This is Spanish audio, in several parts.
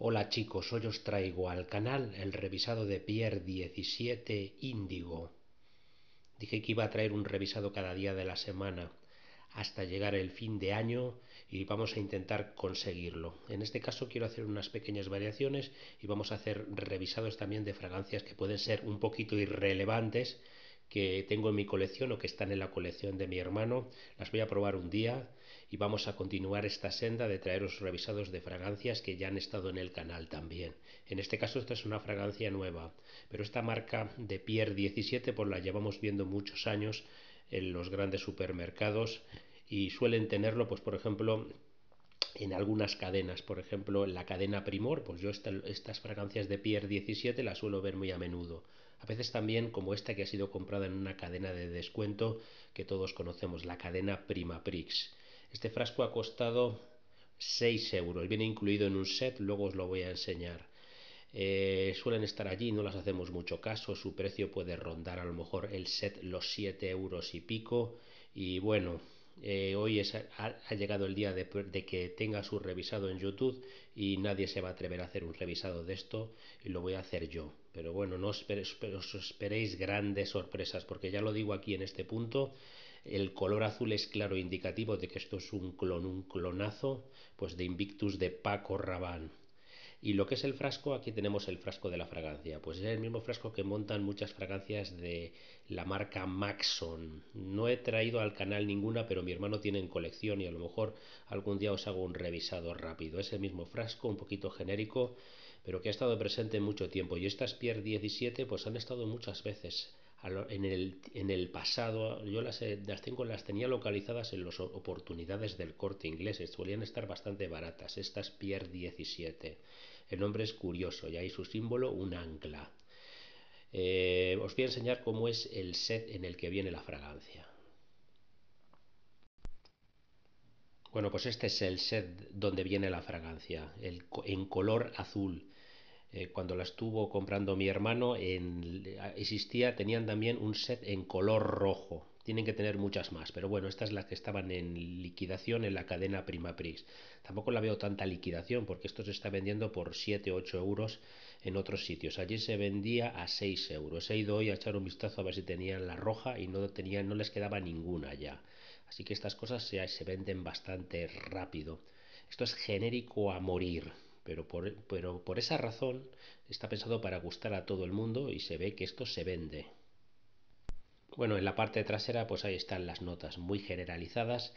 Hola chicos, hoy os traigo al canal el revisado de Pierre 17 Índigo. Dije que iba a traer un revisado cada día de la semana hasta llegar el fin de año y vamos a intentar conseguirlo. En este caso quiero hacer unas pequeñas variaciones y vamos a hacer revisados también de fragancias que pueden ser un poquito irrelevantes que tengo en mi colección o que están en la colección de mi hermano. Las voy a probar un día y vamos a continuar esta senda de traeros revisados de fragancias que ya han estado en el canal también. En este caso esta es una fragancia nueva, pero esta marca de Pierre 17 por pues la llevamos viendo muchos años en los grandes supermercados y suelen tenerlo, pues por ejemplo, en algunas cadenas, por ejemplo, la cadena Primor, pues yo estas fragancias de Pierre 17 las suelo ver muy a menudo. A veces también como esta que ha sido comprada en una cadena de descuento que todos conocemos, la cadena Primaprix. Este frasco ha costado 6 euros, viene incluido en un set, luego os lo voy a enseñar. Eh, suelen estar allí, no las hacemos mucho caso, su precio puede rondar a lo mejor el set los 7 euros y pico. Y bueno, eh, hoy ha, llegado el día de, que tenga su revisado en YouTube y nadie se va a atrever a hacer un revisado de esto y lo voy a hacer yo. Pero bueno, no os esperéis, grandes sorpresas porque ya lo digo aquí en este punto, el color azul es claro e indicativo de que esto es un clon, un clonazo pues de Invictus de Paco Rabán. Y lo que es el frasco, aquí tenemos el frasco de la fragancia. Pues es el mismo frasco que montan muchas fragancias de la marca Maxon. No he traído al canal ninguna, pero mi hermano tiene en colección y a lo mejor algún día os hago un revisado rápido. Es el mismo frasco, un poquito genérico, pero que ha estado presente mucho tiempo. Y estas Pier 17 pues han estado muchas veces en, el, pasado, yo las, eh, las, tengo, las tenía localizadas en las oportunidades del corte inglés, solían estar bastante baratas. estas Pier 17. El nombre es curioso y hay su símbolo, un ancla. Eh, os voy a enseñar cómo es el set en el que viene la fragancia. Bueno, pues este es el set donde viene la fragancia, el, en color azul. Eh, cuando la estuvo comprando mi hermano, existía, tenían también un set en color rojo. Tienen que tener muchas más, pero bueno, estas es las que estaban en liquidación en la cadena Primaprix, Tampoco la veo tanta liquidación porque esto se está vendiendo por 7 8 euros en otros sitios. Allí se vendía a 6 euros. He ido hoy a echar un vistazo a ver si tenían la roja y no, tenían, no les quedaba ninguna ya. Así que estas cosas se venden bastante rápido. Esto es genérico a morir pero por, esa razón está pensado para gustar a todo el mundo y se ve que esto se vende. Bueno, en la parte trasera pues ahí están las notas muy generalizadas,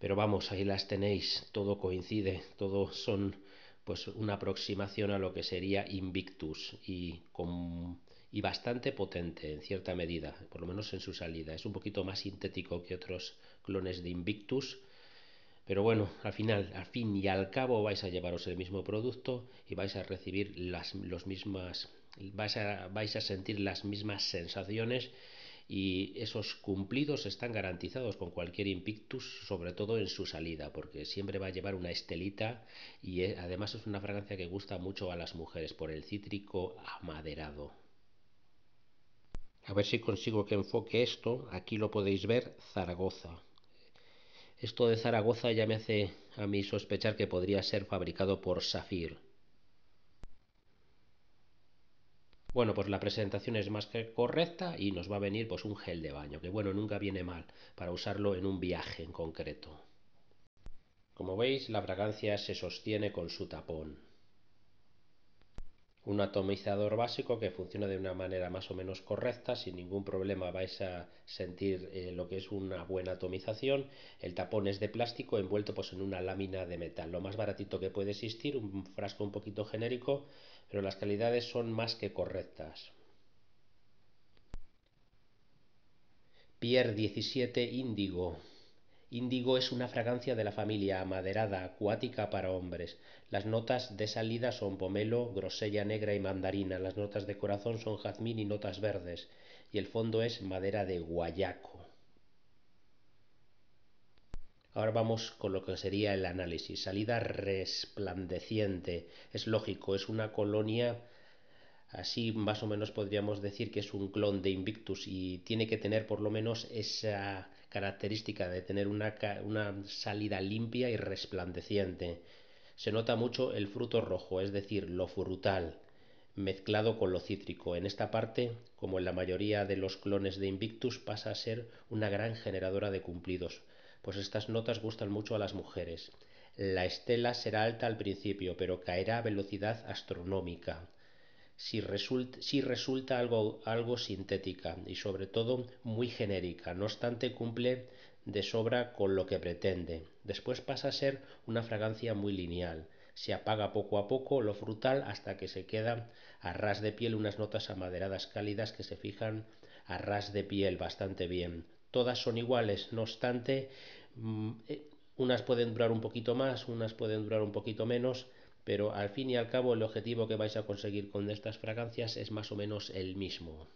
pero vamos, ahí las tenéis, todo coincide, todo son pues una aproximación a lo que sería Invictus y bastante potente en cierta medida, por lo menos en su salida. Es un poquito más sintético que otros clones de Invictus, pero bueno, al final, al fin y al cabo vais a llevaros el mismo producto y vais a recibir las los mismas, vais a, vais a sentir las mismas sensaciones y esos cumplidos están garantizados con cualquier impictus, sobre todo en su salida, porque siempre va a llevar una estelita y eh, además es una fragancia que gusta mucho a las mujeres por el cítrico amaderado. A ver si consigo que enfoque esto, aquí lo podéis ver, Zaragoza. Esto de Zaragoza ya me hace a mí sospechar que podría ser fabricado por Safir. Bueno, pues la presentación es más que correcta y nos va a venir pues un gel de baño, que bueno, nunca viene mal para usarlo en un viaje en concreto. Como veis, la fragancia se sostiene con su tapón un atomizador básico que funciona de una manera más o menos correcta, sin ningún problema vais a sentir eh, lo que es una buena atomización. El tapón es de plástico envuelto pues, en una lámina de metal, lo más baratito que puede existir, un frasco un poquito genérico, pero las calidades son más que correctas. Pier 17 Índigo. Índigo es una fragancia de la familia amaderada acuática para hombres. Las notas de salida son pomelo, grosella negra y mandarina. Las notas de corazón son jazmín y notas verdes. Y el fondo es madera de guayaco. Ahora vamos con lo que sería el análisis. Salida resplandeciente. Es lógico, es una colonia Así más o menos podríamos decir que es un clon de Invictus y tiene que tener por lo menos esa característica de tener una, una salida limpia y resplandeciente. Se nota mucho el fruto rojo, es decir, lo frutal, mezclado con lo cítrico. En esta parte, como en la mayoría de los clones de Invictus, pasa a ser una gran generadora de cumplidos, pues estas notas gustan mucho a las mujeres. La estela será alta al principio, pero caerá a velocidad astronómica si resulta, algo, algo sintética y sobre todo muy genérica, no obstante cumple de sobra con lo que pretende. Después pasa a ser una fragancia muy lineal. Se apaga poco a poco lo frutal hasta que se queda a ras de piel unas notas amaderadas cálidas que se fijan a ras de piel bastante bien. Todas son iguales, no obstante, mm, eh, unas pueden durar un poquito más, unas pueden durar un poquito menos, pero al fin y al cabo el objetivo que vais a conseguir con estas fragancias es más o menos el mismo.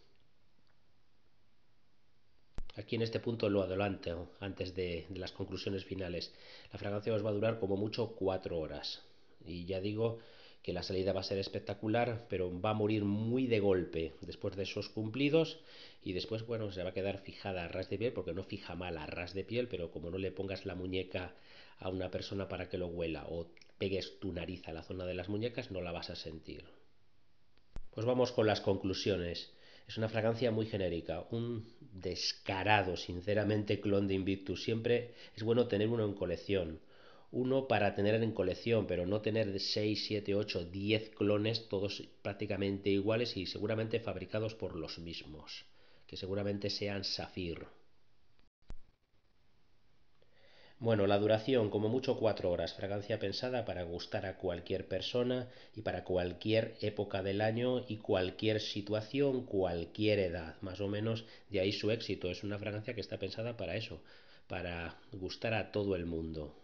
Aquí en este punto lo adelanto antes de, las conclusiones finales. La fragancia os va a durar como mucho 4 horas. Y ya digo, que la salida va a ser espectacular, pero va a morir muy de golpe después de esos cumplidos y después, bueno, se va a quedar fijada a ras de piel, porque no fija mal a ras de piel, pero como no le pongas la muñeca a una persona para que lo huela o pegues tu nariz a la zona de las muñecas no la vas a sentir. Pues vamos con las conclusiones. Es una fragancia muy genérica, un descarado, sinceramente, clon de Invictus. Siempre es bueno tener uno en colección. Uno para tener en colección, pero no tener 6, 7, 8, 10 clones, todos prácticamente iguales y seguramente fabricados por los mismos, que seguramente sean Safir. Bueno, la duración, como mucho cuatro horas, fragancia pensada para gustar a cualquier persona y para cualquier época del año y cualquier situación, cualquier edad, más o menos de ahí su éxito. Es una fragancia que está pensada para eso, para gustar a todo el mundo.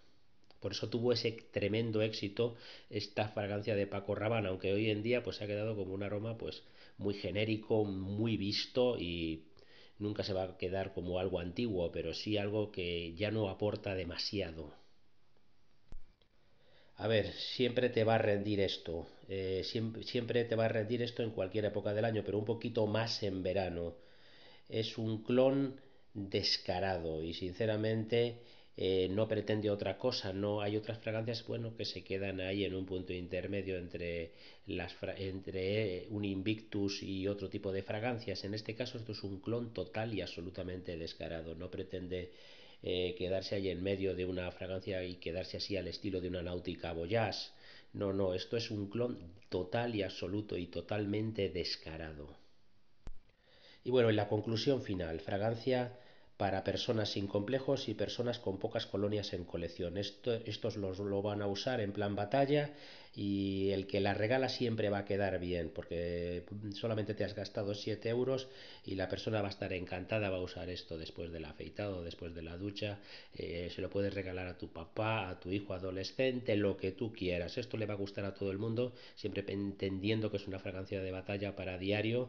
Por eso tuvo ese tremendo éxito esta fragancia de Paco Rabana, aunque hoy en día pues ha quedado como un aroma pues muy genérico, muy visto y nunca se va a quedar como algo antiguo, pero sí algo que ya no aporta demasiado. A ver, siempre te va a rendir esto, eh, siempre, te va a rendir esto en cualquier época del año, pero un poquito más en verano. Es un clon descarado y sinceramente eh, no pretende otra cosa, no hay otras fragancias, bueno, que se quedan ahí en un punto intermedio entre, las entre eh, un Invictus y otro tipo de fragancias. En este caso esto es un clon total y absolutamente descarado, no pretende eh, quedarse ahí en medio de una fragancia y quedarse así al estilo de una náutica voyage. No, no, esto es un clon total y absoluto y totalmente descarado. Y bueno, en la conclusión final, fragancia para personas sin complejos y personas con pocas colonias en colección. estos los, lo van a usar en plan batalla y el que la regala siempre va a quedar bien porque solamente te has gastado 7 euros y la persona va a estar encantada, va a usar esto después del afeitado, después de la ducha, eh, se lo puedes regalar a tu papá, a tu hijo adolescente, lo que tú quieras. Esto le va a gustar a todo el mundo, siempre entendiendo que es una fragancia de batalla para diario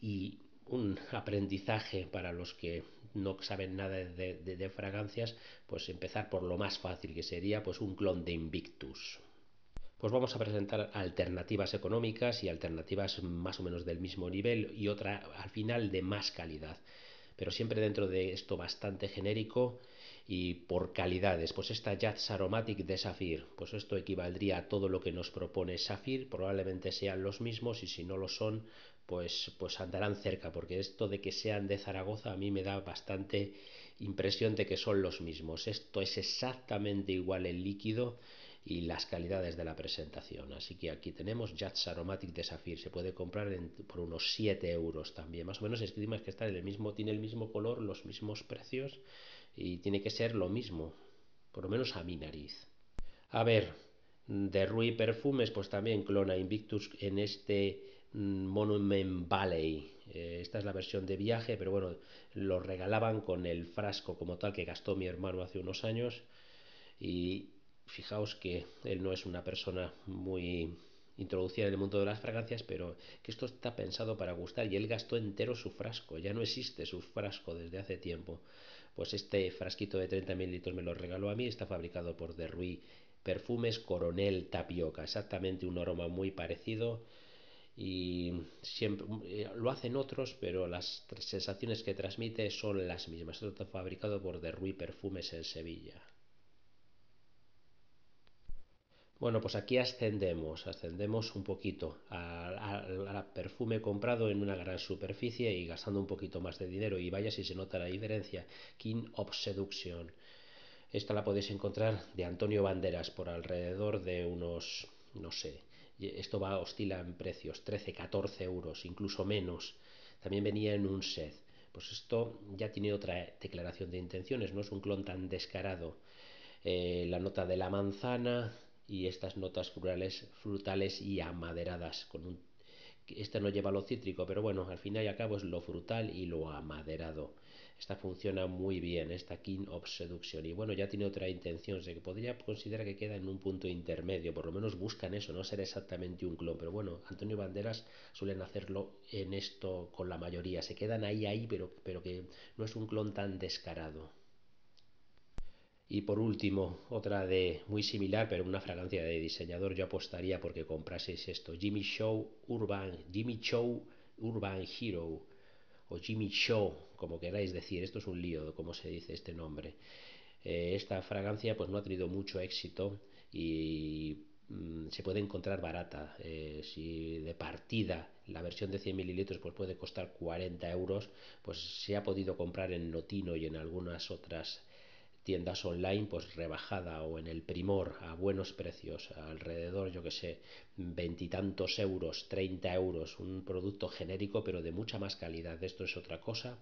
y un aprendizaje para los que no saben nada de, fragancias, pues empezar por lo más fácil que sería pues un clon de Invictus. Pues vamos a presentar alternativas económicas y alternativas más o menos del mismo nivel y otra al final de más calidad pero siempre dentro de esto bastante genérico y por calidades. Pues esta Jazz Aromatic de Saphir, pues esto equivaldría a todo lo que nos propone Saphir, probablemente sean los mismos y si no lo son, pues, pues andarán cerca, porque esto de que sean de Zaragoza a mí me da bastante impresión de que son los mismos. Esto es exactamente igual el líquido y las calidades de la presentación. Así que aquí tenemos Jazz Aromatic de Se puede comprar por unos 7 euros también. Más o menos es que está en el mismo, tiene el mismo color, los mismos precios y tiene que ser lo mismo. Por lo menos a mi nariz. A ver, de Rui Perfumes, pues también clona Invictus en este Monument Valley. Eh, esta es la versión de viaje, pero bueno, lo regalaban con el frasco como tal que gastó mi hermano hace unos años. Y fijaos que él no es una persona muy introducida en el mundo de las fragancias, pero que esto está pensado para gustar y él gastó entero su frasco. Ya no existe su frasco desde hace tiempo. Pues este frasquito de 30 mililitros me lo regaló a mí, está fabricado por ruy Perfumes Coronel Tapioca, exactamente un aroma muy parecido y siempre mm, eh, lo hacen otros, pero las sensaciones que transmite son las mismas. Esto está fabricado por Derruy Perfumes en Sevilla. Bueno, pues aquí ascendemos, ascendemos un poquito al perfume comprado en una gran superficie y gastando un poquito más de dinero. Y vaya si se nota la diferencia. King of Seduction. Esta la podéis encontrar de Antonio Banderas por alrededor de unos no sé, esto va, oscila en precios, 13, 14 euros, incluso menos. También venía en un set. Pues esto ya tiene otra declaración de intenciones, no es un clon tan descarado. Eh, la nota de la manzana y estas notas frutales y amaderadas. Con un... Esta no lleva lo cítrico, pero bueno, al final y al cabo es lo frutal y lo amaderado. Esta funciona muy bien, esta King of Seduction. Y bueno, ya tiene otra intención, que podría considerar que queda en un punto intermedio, por lo menos buscan eso, no ser exactamente un clon. Pero bueno, Antonio Banderas suelen hacerlo en esto con la mayoría, se quedan ahí, ahí, pero, pero que no es un clon tan descarado. Y por último, otra de muy similar, pero una fragancia de diseñador, yo apostaría porque compraseis esto, Jimmy Show Urban, Jimmy Show Urban Hero o Jimmy Show como queráis decir, esto es un lío, como se dice este nombre. Eh, esta fragancia pues no ha tenido mucho éxito y mm, se puede encontrar barata. Eh, si de partida la versión de 100 mililitros pues puede costar 40 euros, pues se ha podido comprar en Notino y en algunas otras tiendas online pues rebajada o en el primor a buenos precios, alrededor, yo que sé, veintitantos euros, treinta euros, un producto genérico pero de mucha más calidad, esto es otra cosa.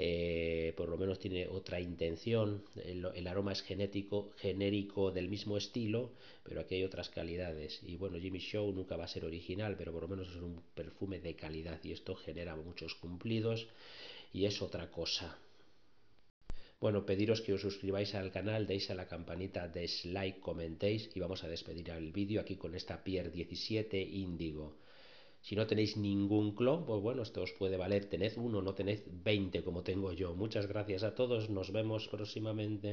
Eh, por lo menos tiene otra intención, el, el, aroma es genético, genérico del mismo estilo, pero aquí hay otras calidades. Y bueno, Jimmy Show nunca va a ser original, pero por lo menos es un perfume de calidad y esto genera muchos cumplidos y es otra cosa. Bueno, pediros que os suscribáis al canal, deis a la campanita, de comentéis y vamos a despedir el vídeo aquí con esta Pier 17 Índigo. Si no tenéis ningún clon, pues bueno, esto os puede valer. Tened uno, no tened 20 como tengo yo. Muchas gracias a todos, nos vemos próximamente.